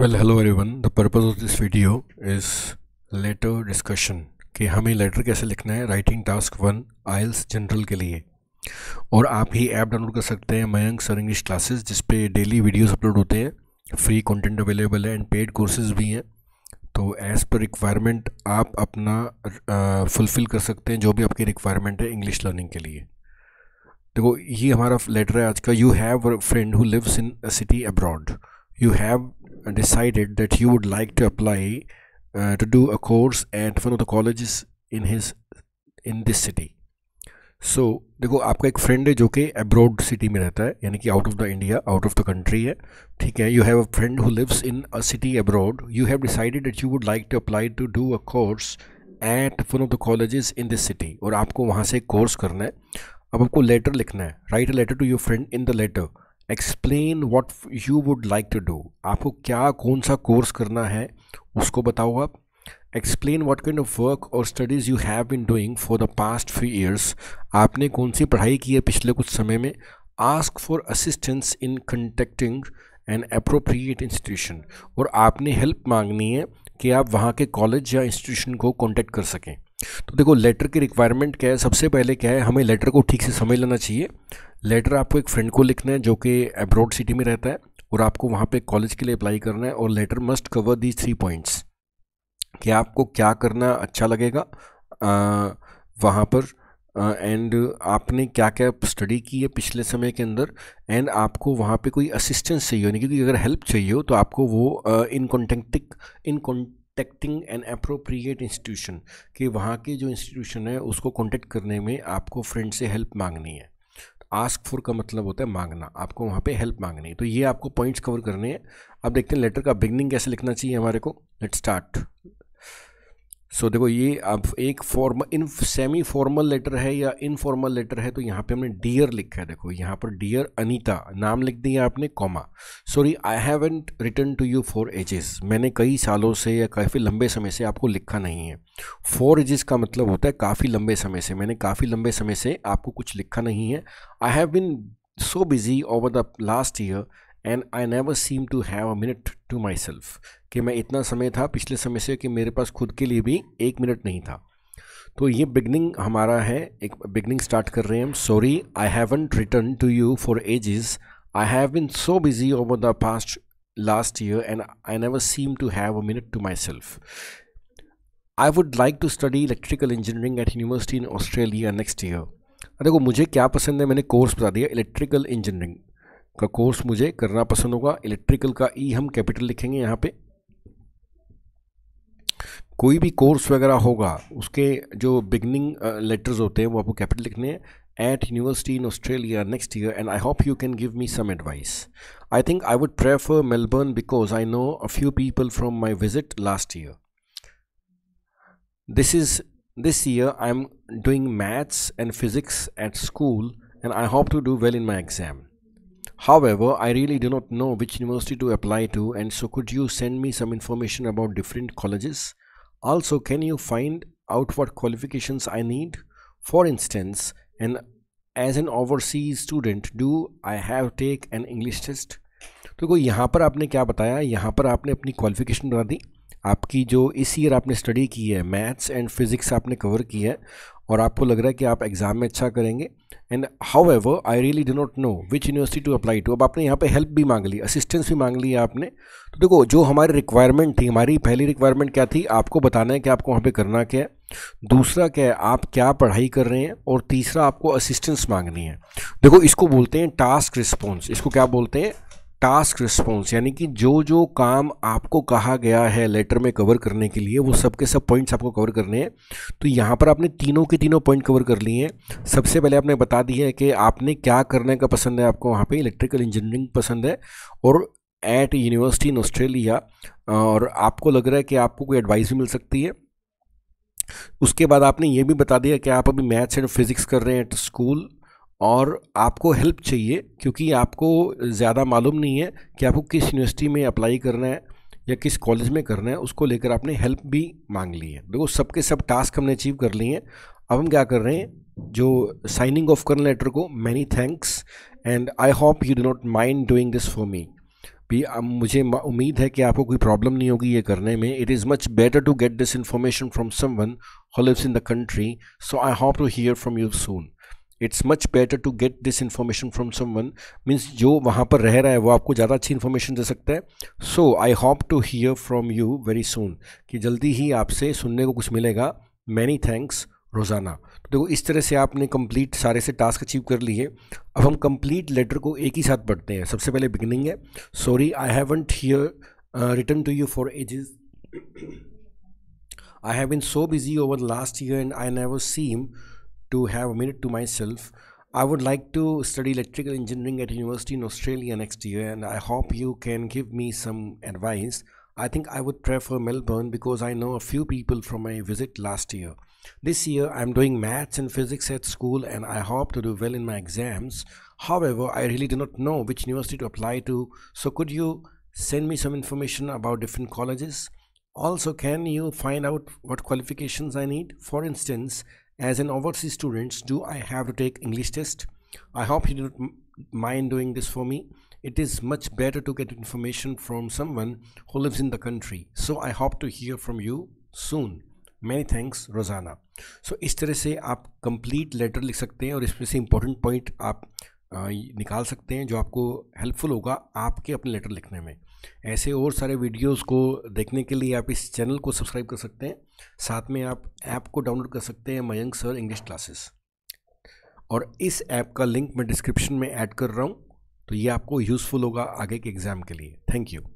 Well hello everyone the purpose of this video is letter discussion कि हमें letter कैसे लिखना है writing task one IELTS general के लिए और आप ही ऐप डाउनलोड कर सकते हैं मयंक सर इंग्लिश क्लासेस जिस पे डेली वीडियोस अपलोड होते हैं फ्री कंटेंट अवेलेबल है एंड पेड कोर्सेज भी हैं तो एज़ पर रिक्वायरमेंट आप अपना फुलफ़िल कर सकते हैं जो भी आपकी रिक्वायरमेंट है इंग्लिश लर्निंग के लिए देखो ये हमारा लेटर है आज का you have friend who lives in a city abroad you have decided that you would like to apply uh, to do a course at one of the colleges in his in this city so so, देखो आपका एक friend है जो कि abroad city में रहता है यानी कि out of the India out of the country है ठीक है you have a friend who lives in a city abroad you have decided that you would like to apply to do a course at one of the colleges in this city और आपको वहाँ से course करना है अब आपको letter लिखना है write a letter to your friend in the letter explain what you would like to do आपको क्या कौन सा कोर्स करना है उसको बताओ आप explain what kind of work और studies you have been doing for the past few years आपने कौन सी पढ़ाई की है पिछले कुछ समय में ask for assistance in contacting an appropriate institution और आपने हेल्प मांगनी है कि आप वहाँ के कॉलेज या इंस्टीट्यूशन को कॉन्टेक्ट कर सकें तो देखो लेटर की रिक्वायरमेंट क्या है सबसे पहले क्या है हमें लेटर को ठीक से समझ लेना चाहिए लेटर आपको एक फ्रेंड को लिखना है जो कि अब्रॉड सिटी में रहता है और आपको वहाँ पे कॉलेज के लिए अप्लाई करना है और letter must cover the three points कि आपको क्या करना अच्छा लगेगा वहाँ पर एंड आपने क्या क्या स्टडी की है पिछले समय के अंदर एंड आपको वहाँ पे कोई असिस्टेंस चाहिए यानी क्योंकि अगर हेल्प चाहिए हो तो आपको वो in contacting in contacting an appropriate institution कि वहाँ के जो इंस्टीट्यूशन है उसको कॉन्टेक्ट करने में आपको फ्रेंड से हेल्प मांगनी है आस्क फॉर का मतलब होता है मांगना आपको वहाँ पे हेल्प मांगनी है तो ये आपको पॉइंट्स कवर करने हैं अब देखते हैं लेटर का बिगनिंग कैसे लिखना चाहिए हमारे को लेट स्टार्ट सो so, देखो ये अब एक form in semi formal letter है या इनफॉर्मल लेटर है तो यहाँ पे हमने डियर लिखा है देखो यहाँ पर डियर अनीता नाम लिख दिया आपने comma sorry I haven't written to you for ages मैंने कई सालों से या काफ़ी लंबे समय से आपको लिखा नहीं है फोर एजेस का मतलब होता है काफ़ी लंबे समय से मैंने काफ़ी लंबे समय से आपको कुछ लिखा नहीं है I have been so busy over the last year and I never seem to have a minute to myself कि मैं इतना समय था पिछले समय से कि मेरे पास खुद के लिए भी एक मिनट नहीं था तो ये बिगनिंग हमारा है एक बिगनिंग स्टार्ट कर रहे हैं हम sorry I haven't written to you for ages I have been so busy over the past last year and I never seem to have a minute to myself I would like to study electrical engineering at university in Australia next year देखो मुझे क्या पसंद है मैंने course बता दिया electrical engineering का course मुझे करना पसंद होगा इलेक्ट्रिकल का ई हम कैपिटल लिखेंगे यहाँ पे कोई भी कोर्स वगैरह होगा उसके जो बिगनिंग लेटर्स होते हैं वो आपको कैपिटल लिखने हैं at university in Australia next year and I hope you can give me some advice I think I would prefer Melbourne because I know a few people from my visit last year this is this year I am doing maths and physics at school and I hope to do well in my exam However, I really do not know which university to apply to and so could you send me some information about different colleges? Also, can you find out what qualifications I need? For instance, an, as an overseas student, do I have take an English test? तो को यहाँ पर आपने क्या बताया यहाँ पर आपने अपनी क्वालिफिकेशन बता दी आपकी जो इस ईयर आपने स्टडी की है मैथ्स एंड फिज़िक्स आपने कवर की है और आपको लग रहा है कि आप एग्ज़ाम में अच्छा करेंगे and however I really do not know which university to apply to अब आपने यहाँ पे हेल्प भी मांग ली असिस्टेंस भी मांग ली है आपने तो देखो जो हमारी रिक्वायरमेंट थी हमारी पहली रिक्वायरमेंट क्या थी आपको बताना है कि आपको वहाँ पे करना क्या है दूसरा क्या है आप क्या पढ़ाई कर रहे हैं और तीसरा आपको असिस्टेंस मांगनी है देखो इसको बोलते हैं टास्क रिस्पॉन्स इसको क्या बोलते हैं टास्क रिस्पॉन्स यानी कि जो जो काम आपको कहा गया है लेटर में कवर करने के लिए वो सब के सब पॉइंट्स आपको कवर करने हैं तो यहाँ पर आपने तीनों के तीनों पॉइंट कवर कर लिए हैं सबसे पहले आपने बता दिया है कि आपने क्या करने का पसंद है आपको वहाँ पे इलेक्ट्रिकल इंजीनियरिंग पसंद है और एट यूनिवर्सिटी इन ऑस्ट्रेलिया और आपको लग रहा है कि आपको कोई एडवाइस भी मिल सकती है उसके बाद आपने ये भी बता दिया कि आप अभी मैथ्स एंड फिज़िक्स कर रहे हैं एट स्कूल और आपको हेल्प चाहिए क्योंकि आपको ज़्यादा मालूम नहीं है कि आपको किस यूनिवर्सिटी में अप्लाई करना है या किस कॉलेज में करना है उसको लेकर आपने हेल्प भी मांग ली है देखो सबके सब टास्क हमने अचीव कर लिए हैं अब हम क्या कर रहे हैं जो साइनिंग ऑफ करने लेटर को many thanks and I hope you do not mind doing this for me भी मुझे उम्मीद है कि आपको कोई प्रॉब्लम नहीं होगी ये करने में it is much better to get this information from someone who lives in the country so I hope to hear from you soon it's much better to get this information from someone means जो वहाँ पर रह रहा है वो आपको ज़्यादा अच्छी इन्फॉर्मेशन दे सकता है so I hope to hear from you very soon कि जल्दी ही आपसे सुनने को कुछ मिलेगा मैनी थैंक्स रोज़ाना तो देखो इस तरह से आपने कंप्लीट सारे से टास्क अचीव कर लिए अब हम कंप्लीट लेटर को एक ही साथ पढ़ते हैं सबसे पहले बिगनिंग है sorry I haven't hear written to you for is I have been so busy over last year and I never seem to have a minute to myself, I would like to study electrical engineering at university in Australia next year and I hope you can give me some advice. I think I would prefer Melbourne because I know a few people from my visit last year. This year I'm doing maths and physics at school and I hope to do well in my exams. However, I really do not know which university to apply to. So could you send me some information about different colleges? Also, can you find out what qualifications I need? For instance, as an overseas student do i have to take english test i hope you don't mind doing this for me it is much better to get information from someone who lives in the country so i hope to hear from you soon many thanks rosanna so is tarah se aap complete letter likh sakte hain aur isme se important point aap uh, nikal sakte hain jo aapko helpful hoga aapke apne letter likhne me. ऐसे और सारे videos को देखने के लिए आप इस channel को सब्सक्राइब कर सकते हैं साथ में आप ऐप को डाउनलोड कर सकते हैं मयंक सर इंग्लिश क्लासेस और इस ऐप का लिंक मैं डिस्क्रिप्शन में ऐड कर रहा हूँ तो ये आपको यूज़फुल होगा आगे के एग्ज़ाम के लिए थैंक यू